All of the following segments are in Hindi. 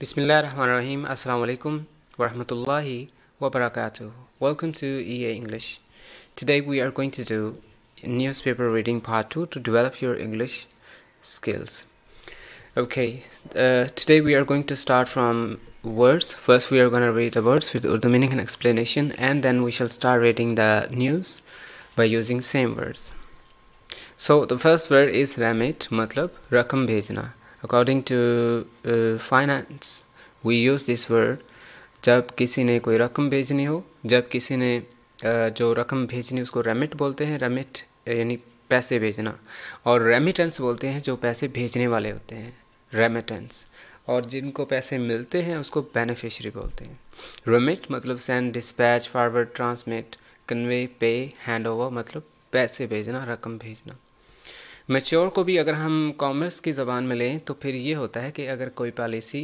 Bismillahirrahmanirrahim. Assalamu alaikum warahmatullahi wabarakatuh. Welcome to EA English. Today we are going to do newspaper reading part 2 to develop your English skills. Okay, uh, today we are going to start from words. First we are going to read the words with Urdu meaning and explanation and then we shall start reading the news by using same words. So the first word is ramit, matlab rakam bhejna. According to finance we use this word जब किसी ने कोई रकम भेजनी हो जब किसी ने uh, जो रकम भेजनी उसको रेमिट बोलते हैं रेमिट यानी पैसे भेजना और रेमिटेंस बोलते हैं जो पैसे भेजने वाले होते हैं रेमिटेंस और जिनको पैसे मिलते हैं उसको बेनिफिशरी बोलते हैं रेमिट मतलब send dispatch forward transmit convey pay hand over मतलब पैसे भेजना रकम भेजना मेच्योर को भी अगर हम कॉमर्स की ज़बान में लें तो फिर ये होता है कि अगर कोई पॉलिसी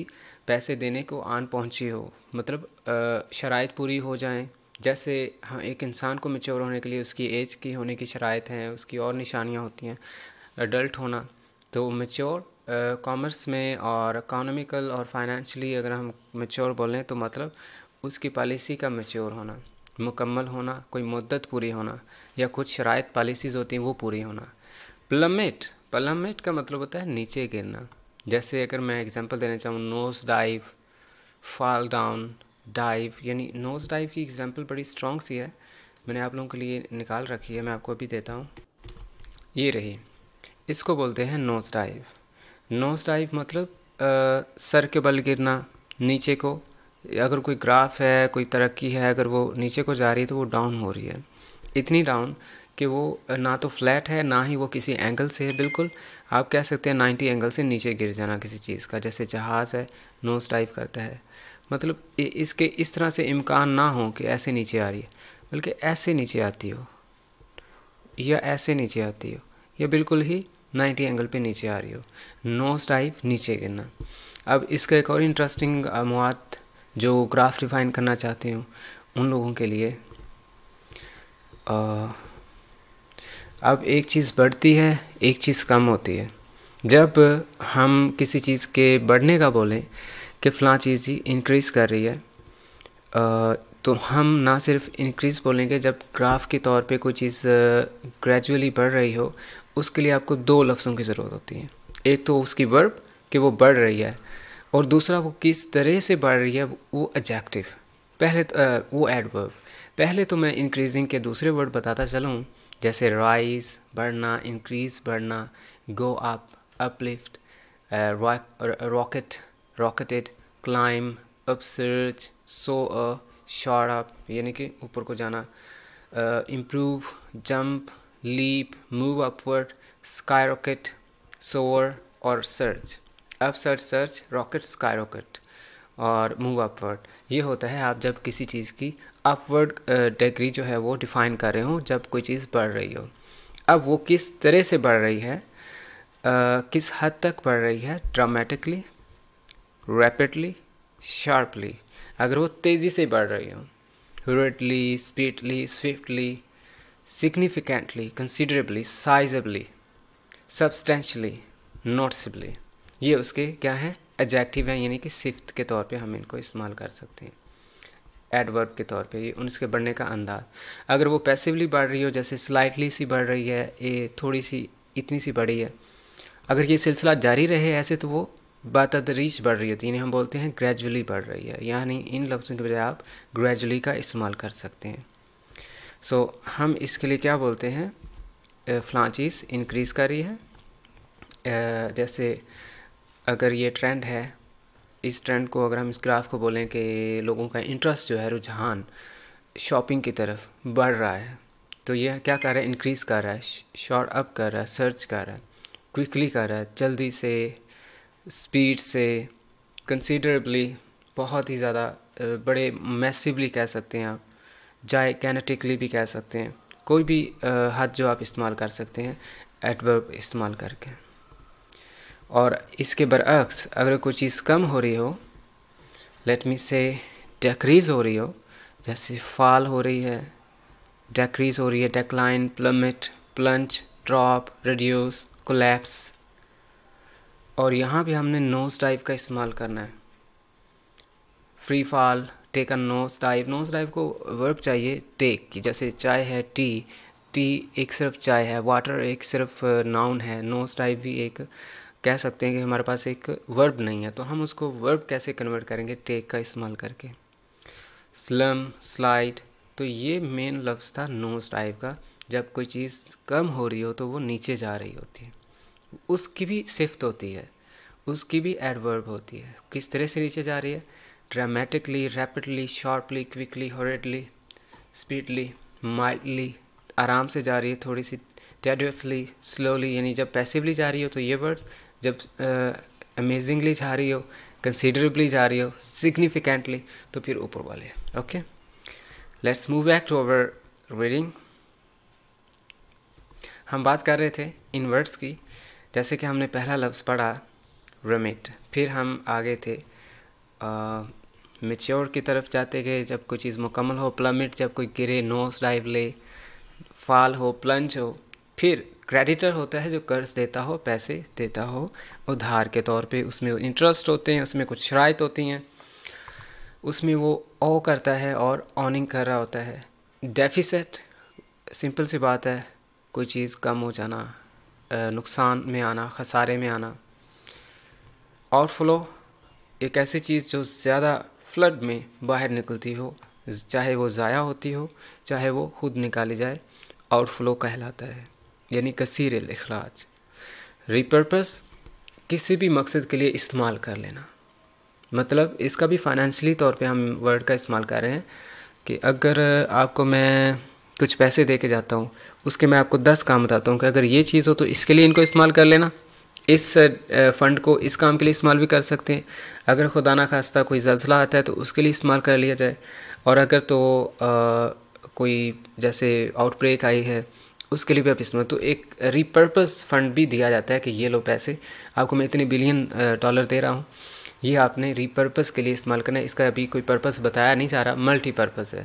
पैसे देने को आन पहुंची हो मतलब शराइ पूरी हो जाएं जैसे हम हाँ, एक इंसान को मेच्योर होने के लिए उसकी एज की होने की शराइ हैं उसकी और निशानियाँ होती हैं अडल्ट होना तो मेच्योर कॉमर्स में और इकोनॉमिकल और फाइनेंशली अगर हम मेच्योर बोलें तो मतलब उसकी पॉलिसी का मेच्योर होना मुकम्मल होना कोई मदत पूरी होना या कुछ शराइ पॉलिसीज़ होती हैं वो पूरी होना प्लमेट प्लमेट का मतलब होता है नीचे गिरना जैसे अगर मैं एग्जांपल देना चाहूँ nose dive fall down dive यानी नोज डाइव की एग्जांपल बड़ी स्ट्रॉन्ग सी है मैंने आप लोगों के लिए निकाल रखी है मैं आपको अभी देता हूँ ये रही इसको बोलते हैं नोज डाइव नोज डाइव मतलब आ, सर के बल गिरना नीचे को अगर कोई ग्राफ है कोई तरक्की है अगर वो नीचे को जा रही है तो वो डाउन हो रही है इतनी डाउन कि वो ना तो फ्लैट है ना ही वो किसी एंगल से है बिल्कुल आप कह सकते हैं नाइन्टी एंगल से नीचे गिर जाना किसी चीज़ का जैसे जहाज़ है नोज टाइप करता है मतलब इसके इस तरह से इम्कान ना हो कि ऐसे नीचे आ रही है बल्कि ऐसे नीचे आती हो या ऐसे नीचे आती हो या बिल्कुल ही 90 एंगल पे नीचे आ रही हो नोज टाइप नीचे गिरना अब इसका एक और इंटरेस्टिंग मवाद जो ग्राफ डिफाइन करना चाहते हो उन लोगों के लिए आ, अब एक चीज़ बढ़ती है एक चीज़ कम होती है जब हम किसी चीज़ के बढ़ने का बोलें कि फ़लाँ चीज़ ही इंक्रीज़ कर रही है तो हम ना सिर्फ इंक्रीज़ बोलेंगे जब ग्राफ के तौर पे कोई चीज़ ग्रेजुअली बढ़ रही हो उसके लिए आपको दो लफ्ज़ों की ज़रूरत होती है एक तो उसकी वर्ब कि वो बढ़ रही है और दूसरा वो किस तरह से बढ़ रही है वो एडजेक्टिव पहले तो, वो एडवर्ब पहले तो मैं इंक्रीजिंग के दूसरे वर्ड बताता चलूँ जैसे राइज बढ़ना इंक्रीज बढ़ना go up uplift rocket rocketed climb upsurge so a short up यानी कि ऊपर को जाना improve jump leap move upward sky rocket soar और surge up surge surge rocket sky rocket और मूव अपवर्ड ये होता है आप जब किसी चीज़ की अपवर्ड डिग्री uh, जो है वो डिफ़ाइन कर रहे हो जब कोई चीज़ बढ़ रही हो अब वो किस तरह से बढ़ रही है Uh, किस हद तक बढ़ रही है ड्रामेटिकली रैपिडली शार्पली अगर वो तेज़ी से बढ़ रही हो readily speedily swiftly significantly considerably sizeably substantially noticeably ये उसके क्या हैं एजेक्टिव हैं यानी कि सिफ्त के तौर पे हम इनको इस्तेमाल कर सकते हैं एडवर्ब के तौर पे ये उसके बढ़ने का अंदाज अगर वो पैसिवली बढ़ रही हो जैसे स्लाइटली सी बढ़ रही है ये थोड़ी सी इतनी सी बढ़ी है अगर ये सिलसिला जारी रहे ऐसे तो वो बातदरीज बढ़ रही होती है यानी तो हम बोलते हैं ग्रेजुअली बढ़ रही है यानी इन लफ्ज़ों के बजाय आप ग्रेजुअली का इस्तेमाल कर सकते हैं सो so, हम इसके लिए क्या बोलते हैं फ्लां चीज़ इनक्रीज़ कर रही है जैसे अगर ये ट्रेंड है इस ट्रेंड को अगर हम इस ग्राफ को बोलें कि लोगों का इंटरेस्ट जो है रुझान शॉपिंग की तरफ बढ़ रहा है तो यह क्या कर रहा है इंक्रीज़ कर रहा है शॉर्ट अप कर रहा है सर्च कर रहा है क्विकली कर रहा है जल्दी से स्पीड से कंसिडरेबली बहुत ही ज़्यादा बड़े मैसिवली कह सकते हैं आप जाए कैनेटिकली भी कह सकते हैं कोई भी हद जो आप इस्तेमाल कर सकते हैं एडवर्ब इस्तेमाल करके और इसके बरक्स अगर कोई चीज़ कम हो रही हो लेट मी से डक्रीज हो रही हो जैसे फाल हो रही है डक्रीज हो रही है decline plummet plunge drop reduce collapse और यहाँ भी हमने नोज डाइव का इस्तेमाल करना है free fall take a nose dive nose dive को वर्ब चाहिए टेक की जैसे चाय है टी टी एक सिर्फ चाय है वाटर एक सिर्फ नाउन uh, है नोज डाइव भी एक कह सकते हैं कि हमारे पास एक वर्ब नहीं है तो हम उसको वर्ब कैसे कन्वर्ट करेंगे टेक का इस्तेमाल करके स्लम स्लाइड तो ये मेन लफ्ज़ था नोज टाइप का जब कोई चीज़ कम हो रही हो तो वो नीचे जा रही होती है उसकी भी सिफ्त होती है उसकी भी एडवर्ब होती है किस तरह से नीचे जा रही है dramatically rapidly sharply quickly hurriedly speedily mildly आराम से जा रही है थोड़ी सी टेडसली स्लोली यानी जब पैसिवली जा रही हो तो ये वर्ड्स जब अमेजिंगली जा रही हो कंसिडरेबली जा रही हो सिग्निफिकेंटली तो फिर ऊपर वाले okay let's move back to our reading हम बात कर रहे थे इनवर्ड्स की जैसे कि हमने पहला लफ्ज़ पढ़ा रमिट फिर हम आगे थे मेच्योर की तरफ जाते गए जब कोई चीज़ मुकम्मल हो प्लमिट जब कोई गिरे नोस डाइव ले फाल हो प्लंज हो फिर क्रेडिटर होता है जो कर्ज देता हो पैसे देता हो उधार के तौर पे उसमें इंटरेस्ट होते हैं उसमें कुछ शराइत होती हैं उसमें वो ओ करता है और ऑनिंग कर रहा होता है डेफिसिट सिंपल सी बात है कोई चीज़ कम हो जाना नुकसान में आना खसारे में आना और फ्लो एक ऐसी चीज़ जो ज़्यादा फ्लड में बाहर निकलती हो चाहे वो ज़ाया होती हो चाहे वो खुद निकाली जाए आउटफ्लो कहलाता है यानी कसीर अखराज रिपर्पस किसी भी मकसद के लिए इस्तेमाल कर लेना मतलब इसका भी फाइनेंशली तौर पे हम वर्ड का इस्तेमाल कर रहे हैं कि अगर आपको मैं कुछ पैसे दे के जाता हूँ उसके मैं आपको दस काम बताता हूँ कि अगर ये चीज़ हो तो इसके लिए इनको इस्तेमाल कर लेना इस फ़ंड को इस काम के लिए इस्तेमाल भी कर सकते हैं अगर खुदा ना खास्ता कोई जलसला आता है तो उसके लिए इस्तेमाल कर लिया जाए और अगर तो आ, कोई जैसे आउटब्रेक आई है उसके लिए भी आप इस्तेमाल तो एक रिपर्पस फंड भी दिया जाता है कि ये लो पैसे आपको मैं इतने बिलियन डॉलर दे रहा हूँ ये आपने रिपर्पस के लिए इस्तेमाल करना है इसका अभी कोई पर्पस बताया नहीं जा रहा मल्टीपर्पस है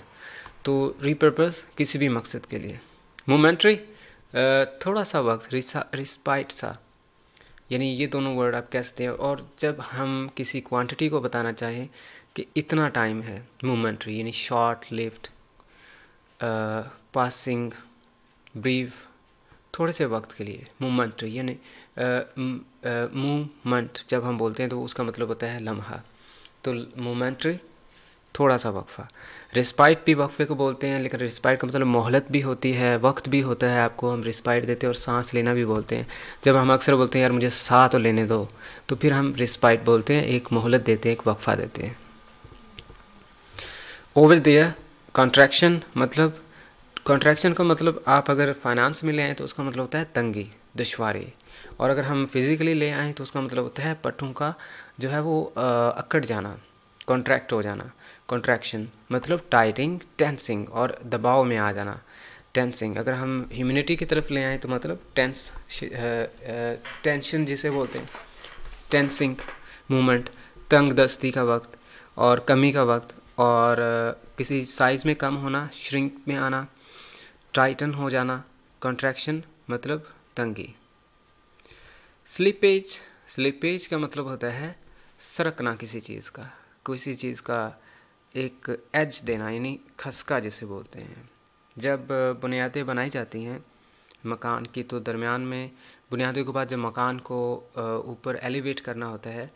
तो रिपर्पस किसी भी मकसद के लिए मोमेंट्री थोड़ा सा वक्त रिस्पाइट सा यानी ये दोनों वर्ड आप कह सकते हैं और जब हम किसी क्वांटिटी को बताना चाहें कि इतना टाइम है मोमेंट्री यानी शॉर्ट लिफ्ट पासिंग ब्रीफ थोड़े से वक्त के लिए मूमेंट यानी मूमेंट जब हम बोलते हैं तो उसका मतलब होता है लम्हा तो मोमेंट्री थोड़ा सा वक्फ़ा रिस्पाइट भी वक्फ़े को बोलते हैं लेकिन रिस्पाइट का मतलब मोहलत भी होती है वक्त भी होता है आपको हम रिस्पाइट देते हैं और सांस लेना भी बोलते हैं जब हम अक्सर बोलते हैं यार मुझे सा तो लेने दो तो फिर हम रिस्पाइट बोलते हैं एक मोहलत देते हैं एक वक्फ़ा देते हैं ओवर दिया कॉन्ट्रैक्शन मतलब कॉन्ट्रैक्शन का मतलब आप अगर फाइनेंस में ले आएँ तो उसका मतलब होता है तंगी दुशारी और अगर हम फिज़िकली ले आएँ तो उसका मतलब होता है पट्टों का जो है वो अकड़ जाना कॉन्ट्रैक्ट हो जाना कॉन्ट्रैक्शन मतलब टाइटिंग टेंसिंग और दबाव में आ जाना टेंसिंग अगर हम ह्यूमिनिटी की तरफ ले आएँ तो मतलब टेंस टेंशन जिसे बोलते हैं टेंसिंग मूमेंट तंग दस्ती का वक्त और कमी का वक्त और किसी साइज़ में कम होना श्रिंक में आना टाइटन हो जाना कंट्रैक्शन मतलब तंगी स्लिपेज स्लिपेज का मतलब होता है सरकना किसी चीज़ का किसी चीज़ का एक एज देना यानी खसका जिसे बोलते हैं जब बुनियादें बनाई जाती हैं मकान की तो दरमियान में बुनियादों के बाद जब मकान को ऊपर एलिवेट करना होता है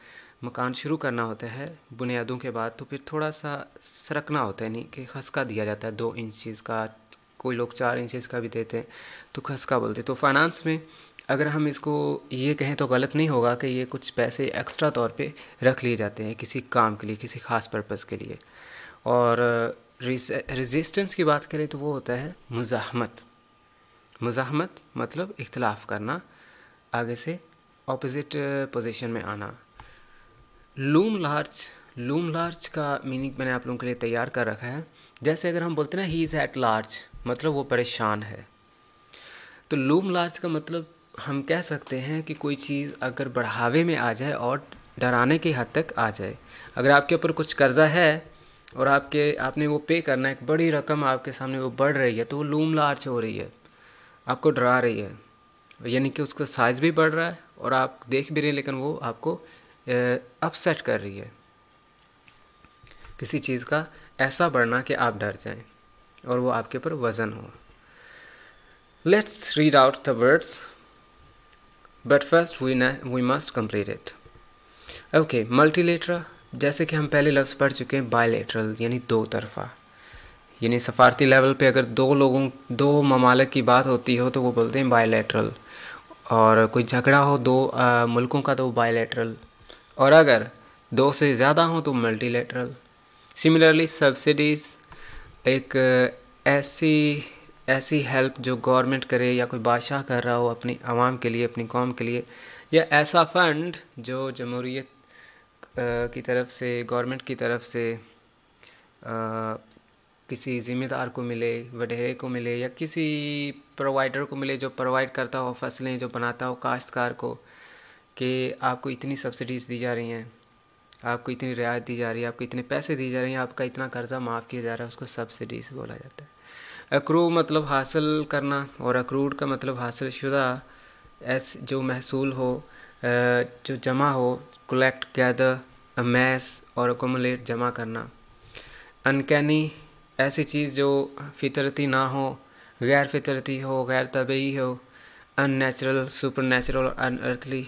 मकान शुरू करना होता है बुनियादों के बाद तो फिर थोड़ा सा सरकना होता है यानी कि खसका दिया जाता है दो इंच चीज़ का कोई लोग चार इंचेस का भी देते हैं तो खस का बोलते हैं तो फाइनेंस में अगर हम इसको ये कहें तो गलत नहीं होगा कि ये कुछ पैसे एक्स्ट्रा तौर पे रख लिए जाते हैं किसी काम के लिए किसी ख़ास पर्पज़ के लिए और रेजिस्टेंस uh, की बात करें तो वो होता है मुजाहमत मुजाहमत मतलब इख्तलाफ करना आगे से ऑपोजिट पोजीशन uh, में आना लूम लार्ज लूम लार्ज का मीनिंग मैंने आप लोगों के लिए तैयार कर रखा है जैसे अगर हम बोलते हैं ना ही इज़ एट लार्ज मतलब वो परेशान है तो लूम लार्ज का मतलब हम कह सकते हैं कि कोई चीज़ अगर बढ़ावे में आ जाए और डराने की हद तक आ जाए अगर आपके ऊपर कुछ कर्ज़ा है और आपके आपने वो पे करना है एक बड़ी रकम आपके सामने वो बढ़ रही है तो वो लूम लार्ज हो रही है आपको डरा रही है यानी कि उसका साइज़ भी बढ़ रहा है और आप देख भी रहे हैं लेकिन वो आपको अपसेट कर रही है किसी चीज़ का ऐसा बढ़ना कि आप डर जाएं और वो आपके ऊपर वज़न हो let's read out the words but first we we must complete it okay multilateral जैसे कि हम पहले लफ्ज़ पढ़ चुके हैं बायलेटरल यानी दो तरफा यानी सफारती लेवल पे अगर दो लोगों दो ममालक की बात होती हो तो वो बोलते हैं बायलेटरल और कोई झगड़ा हो दो आ, मुल्कों का तो बायलेटरल और अगर दो से ज़्यादा हो तो मल्टीलेटरल सिमिलरली सब्सिडीज़ एक ऐसी ऐसी हेल्प जो गवर्नमेंट करे या कोई बादशाह कर रहा हो अपनी आवाम के लिए अपनी कौम के लिए या ऐसा फ़ंड जो जमहूरीत की तरफ से गवर्नमेंट की तरफ से आ, किसी ज़िम्मेदार को मिले वडेरे को मिले या किसी प्रोवाइडर को मिले जो प्रोवाइड करता हो फसलें जो बनाता हो काश्तकार को कि आपको इतनी सब्सिडीज़ दी जा रही हैं आपको इतनी रियायत दी जा रही है आपको इतने पैसे दिए जा रहे हैं आपका इतना कर्ज़ा माफ़ किया जा रहा है उसको सब्सिडीज बोला जाता है अक्रू मतलब हासिल करना और अक्रूड का मतलब हासिल शुदा एस जो महसूल हो जो जमा हो कलेक्ट गैदर अमेस और अकोमलेट जमा करना अनकैनी ऐसी चीज़ जो फितरती ना हो गैर फितरती हो गैर तबी हो अननेचुरल सुपर नेचुरल अनअर्थली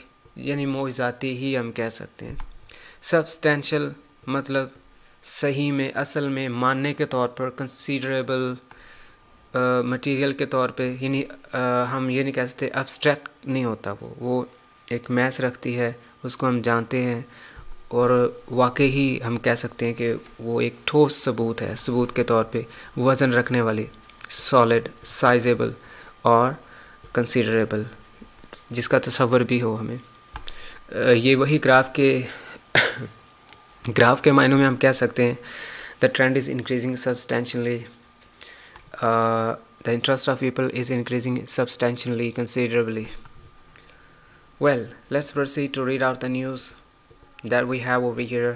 यानी मोजाती ही हम कह सकते हैं सब्सटैशल मतलब सही में असल में मानने के तौर पर कंसीडरेबल मटेरियल के तौर पे यानी हम ये नहीं कह सकते अब्स्ट्रैक्ट नहीं होता वो वो एक मैस रखती है उसको हम जानते हैं और वाकई ही हम कह सकते हैं कि वो एक ठोस सबूत है सबूत के तौर पे वज़न रखने वाली सॉलिड साइजेबल और कंसीडरेबल जिसका तस्वर भी हो हमें ये वही ग्राफ के ग्राफ के मायनों में हम कह सकते हैं the trend is increasing substantially the interest of people is increasing substantially considerably well let's proceed to read out the news that we have over here